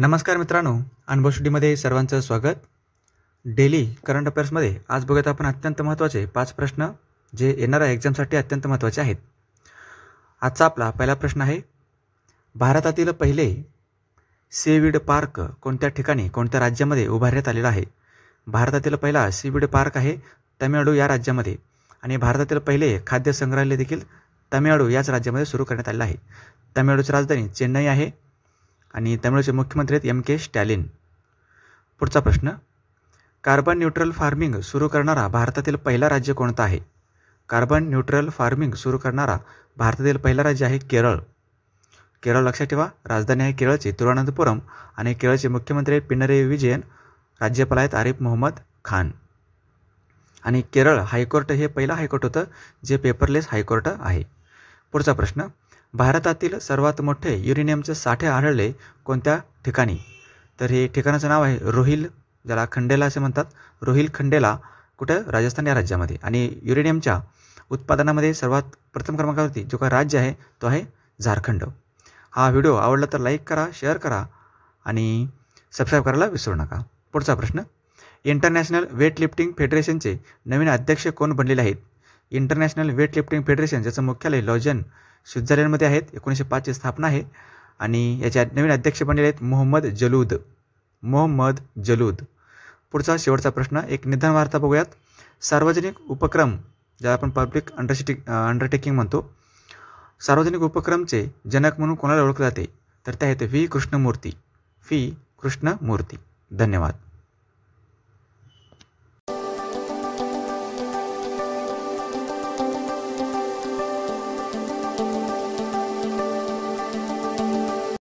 नमस्कार मित्रांनो अनुभव स्टुडीमध्ये सर्वांचं स्वागत डेली करंट अफेअर्समध्ये आज बघत आपण अत्यंत महत्त्वाचे पाच प्रश्न जे येणाऱ्या एक्झामसाठी अत्यंत महत्त्वाचे आहेत आजचा आपला पहिला प्रश्न आहे भारतातील पहिले सीविड पार्क कोणत्या ठिकाणी कोणत्या राज्यामध्ये उभारण्यात आलेला आहे भारतातील पहिला सीविड पार्क आहे तमिळनाडू या राज्यामध्ये आणि भारतातील पहिले खाद्य संग्रहालय देखील तमिळनाडू याच राज्यामध्ये सुरू करण्यात आलेलं आहे तमिळनाडूची राजधानी चेन्नई आहे आणि तमिळचे मुख्यमंत्री आहेत एम के स्टॅलिन पुढचा प्रश्न कार्बन न्यूट्रल फार्मिंग सुरू करणारा भारतातील पहिला राज्य कोणता आहे कार्बन न्यूट्रल फार्मिंग सुरू करणारा भारतातील पहिला राज्य आहे केरळ केरळ लक्षात ठेवा राजधानी आहे केरळची तिरुवनंतपुरम आणि केरळचे मुख्यमंत्री पिनरे विजयन राज्यपाल आहेत आरिफ मोहम्मद खान आणि केरळ हायकोर्ट हे पहिलं हायकोर्ट होतं जे पेपरलेस हायकोर्ट आहे पुढचा प्रश्न भारतातील सर्वात मोठे युरेनियमचे साठे आढळले कोणत्या ठिकाणी तर हे ठिकाणाचं नाव आहे रोहिल ज्याला खंडेला असे म्हणतात रोहिल खंडेला कुठं राजस्थान या राज्यामध्ये आणि युरेनियमच्या उत्पादनामध्ये सर्वात प्रथम क्रमांकावरती जो का राज्य आहे तो आहे झारखंड हा व्हिडिओ आवडला तर लाईक करा शेअर करा आणि सबस्क्राईब करायला विसरू नका पुढचा प्रश्न इंटरनॅशनल वेटलिफ्टिंग फेडरेशनचे नवीन अध्यक्ष कोण बनलेले आहेत इंटरनॅशनल वेटलिफ्टिंग फेडरेशन ज्याचं मुख्यालय लॉजन स्वित्झर्लंडमध्ये आहेत एकोणीसशे पाचची स्थापना आहे आणि याचे नवीन अध्यक्ष बनलेले आहेत मोहम्मद जलूद मोहम्मद जलूद पुढचा शेवटचा प्रश्न एक निधन वार्ता बघूयात सार्वजनिक उपक्रम ज्याला आपण पब्लिक अंडरस्टिक अंडरटेकिंग म्हणतो सार्वजनिक उपक्रमचे जनक म्हणून कोणाला ओळखले जाते तर ते आहेत व्ही कृष्णमूर्ती व्ही कृष्णमूर्ती धन्यवाद